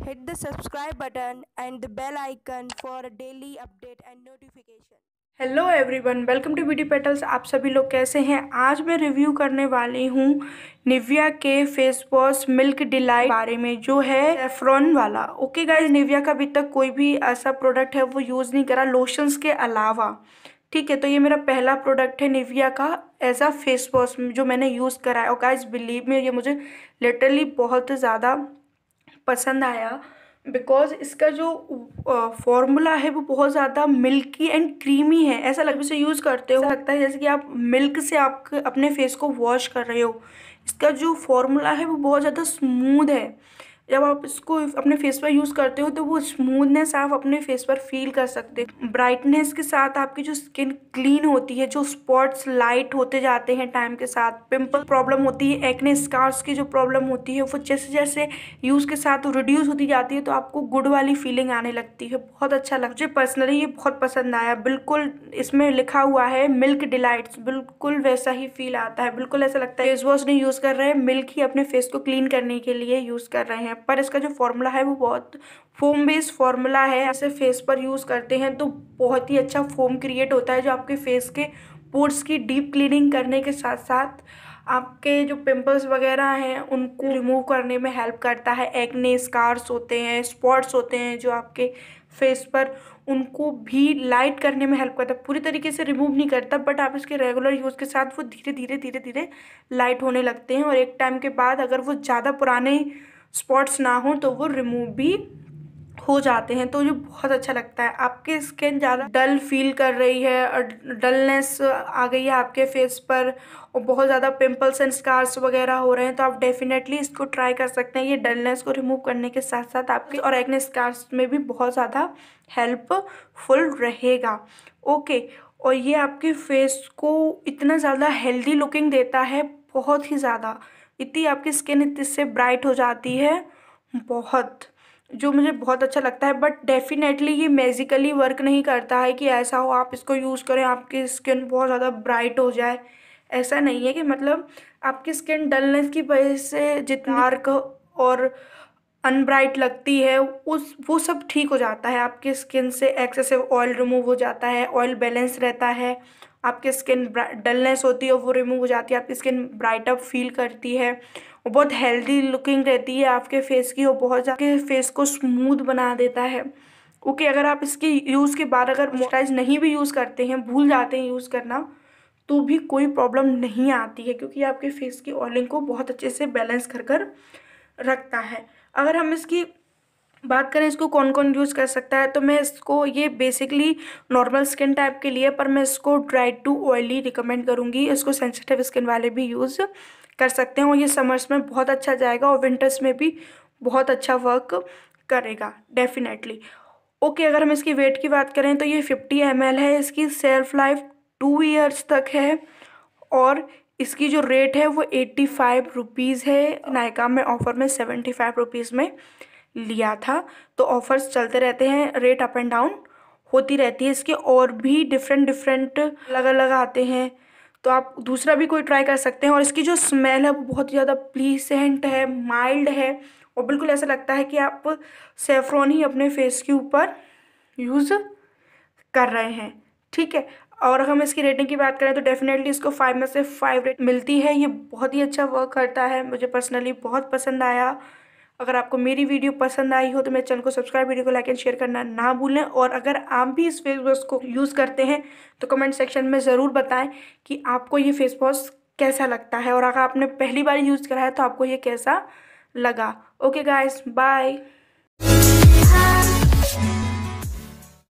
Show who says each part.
Speaker 1: Hit the subscribe button and the bell icon for a daily update and notification. Hello everyone welcome to beauty petals आप सभी लोग कैसे हैं आज मैं रिव्यू करने वाली हूँ निविया के फेस वॉश मिल्क डिलाइट बारे में जो है एफ्रॉन वाला ओके गाइज निविया का अभी तक कोई भी ऐसा प्रोडक्ट है वो यूज़ नहीं करा लोशंस के अलावा ठीक है तो ये मेरा पहला प्रोडक्ट है निविया का एज अ फेस वॉश जो मैंने यूज़ करा है और गाइज बिलीव में ये मुझे लिटरली बहुत ज़्यादा पसंद आया बिकॉज़ इसका जो फॉर्मूला है वो बहुत ज़्यादा मिल्की एंड क्रीमी है ऐसा लग जैसे यूज़ करते हो लगता है जैसे कि आप मिल्क से आप अपने फेस को वॉश कर रहे हो इसका जो फॉर्मूला है वो बहुत ज़्यादा स्मूद है जब आप इसको अपने फेस पर यूज़ करते हो तो वो स्मूथनेस आप अपने फेस पर फील कर सकते हैं ब्राइटनेस के साथ आपकी जो स्किन क्लीन होती है जो स्पॉट्स लाइट होते जाते हैं टाइम के साथ पिंपल प्रॉब्लम होती है एक्ने स्कार्स की जो प्रॉब्लम होती है वो जैसे जैसे यूज़ के साथ रिड्यूस होती जाती है तो आपको गुड वाली फीलिंग आने लगती है बहुत अच्छा लगता मुझे पर्सनली ये बहुत पसंद आया बिल्कुल इसमें लिखा हुआ है मिल्क डिलाइट्स बिल्कुल वैसा ही फील आता है बिल्कुल ऐसा लगता है फेस वॉश नहीं यूज़ कर रहे हैं मिल्क ही अपने फेस को क्लीन करने के लिए यूज़ कर रहे हैं हैं पर इसका जो फॉर्मूला है वो बहुत फोम बेस्ड फॉर्मूला है ऐसे फेस पर यूज़ करते हैं तो बहुत ही अच्छा फोम क्रिएट होता है जो आपके फेस के पोर्स की डीप क्लीनिंग करने के साथ साथ आपके जो पिंपल्स वगैरह हैं उनको रिमूव करने में हेल्प करता है एक्ने स्कार्स होते हैं स्पॉट्स होते हैं जो आपके फेस पर उनको भी लाइट करने में हेल्प करता है पूरी तरीके से रिमूव नहीं करता बट आप इसके रेगुलर यूज़ के साथ वो धीरे धीरे धीरे धीरे लाइट होने लगते हैं और एक टाइम के बाद अगर वो ज़्यादा पुराने स्पॉट्स ना हो तो वो रिमूव भी हो जाते हैं तो ये बहुत अच्छा लगता है आपकी स्किन ज़्यादा डल फील कर रही है और डलनेस आ गई है आपके फेस पर और बहुत ज़्यादा पिंपल्स एंड स्कार्स वगैरह हो रहे हैं तो आप डेफिनेटली इसको ट्राई कर सकते हैं ये डलनेस को रिमूव करने के साथ साथ आपके और एक्ने स्कार्स में भी बहुत ज़्यादा हेल्पफुल रहेगा ओके और ये आपके फेस को इतना ज़्यादा हेल्दी लुकिंग देता है बहुत ही ज़्यादा इतनी आपकी स्किन इतनी से ब्राइट हो जाती है बहुत जो मुझे बहुत अच्छा लगता है बट डेफिनेटली ये मेजिकली वर्क नहीं करता है कि ऐसा हो आप इसको यूज़ करें आपकी स्किन बहुत ज़्यादा ब्राइट हो जाए ऐसा नहीं है कि मतलब आपकी स्किन डलनेस की वजह से जितना डार्क और अनब्राइट लगती है उस वो सब ठीक हो जाता है आपकी स्किन से एक्सेसिव ऑयल रिमूव हो जाता है ऑयल बैलेंस रहता है आपकी स्किन डलनेस होती है वो रिमूव हो जाती है आपकी स्किन ब्राइट अप फील करती है वो बहुत हेल्दी लुकिंग रहती है आपके फेस की वो बहुत ज़्यादा फेस को स्मूथ बना देता है ओके okay, अगर आप इसके यूज़ के बाद अगर मॉइस्चराइज नहीं भी यूज़ करते हैं भूल जाते हैं यूज़ करना तो भी कोई प्रॉब्लम नहीं आती है क्योंकि आपके फेस की ऑयलिंग को बहुत अच्छे से बैलेंस कर कर रखता है अगर हम इसकी बात करें इसको कौन कौन यूज़ कर सकता है तो मैं इसको ये बेसिकली नॉर्मल स्किन टाइप के लिए पर मैं इसको ड्राई टू ऑयली रिकमेंड करूँगी इसको सेंसिटिव स्किन वाले भी यूज़ कर सकते हैं और ये समर्स में बहुत अच्छा जाएगा और विंटर्स में भी बहुत अच्छा वर्क करेगा डेफिनेटली ओके अगर हम इसकी वेट की बात करें तो ये फिफ्टी एम है इसकी सेल्फ लाइफ टू ईयर्स तक है और इसकी जो रेट है वो एट्टी फाइव रुपीज़ है नायका में ऑफ़र में सेवेंटी फाइव रुपीज़ में लिया था तो ऑफ़र्स चलते रहते हैं रेट अप एंड डाउन होती रहती है इसके और भी डिफरेंट डिफरेंट अलग अलग आते हैं तो आप दूसरा भी कोई ट्राई कर सकते हैं और इसकी जो स्मेल है वो बहुत ही ज़्यादा प्लीसेंट है माइल्ड है और बिल्कुल ऐसा लगता है कि आप सेफ्रॉन ही अपने फेस के ऊपर यूज़ कर रहे हैं ठीक है और हम इसकी रेटिंग की बात करें तो डेफिनेटली इसको फाइव में से फाइव रेट मिलती है ये बहुत ही अच्छा वर्क करता है मुझे पर्सनली बहुत पसंद आया अगर आपको मेरी वीडियो पसंद आई हो तो मेरे चैनल को सब्सक्राइब वीडियो को लाइक एंड शेयर करना ना भूलें और अगर आप भी इस फेस वॉश को यूज़ करते हैं तो कमेंट सेक्शन में ज़रूर बताएं कि आपको ये फेस वॉश कैसा लगता है और अगर आपने पहली बार यूज़ करा है तो आपको ये कैसा लगा ओके गाइस बाय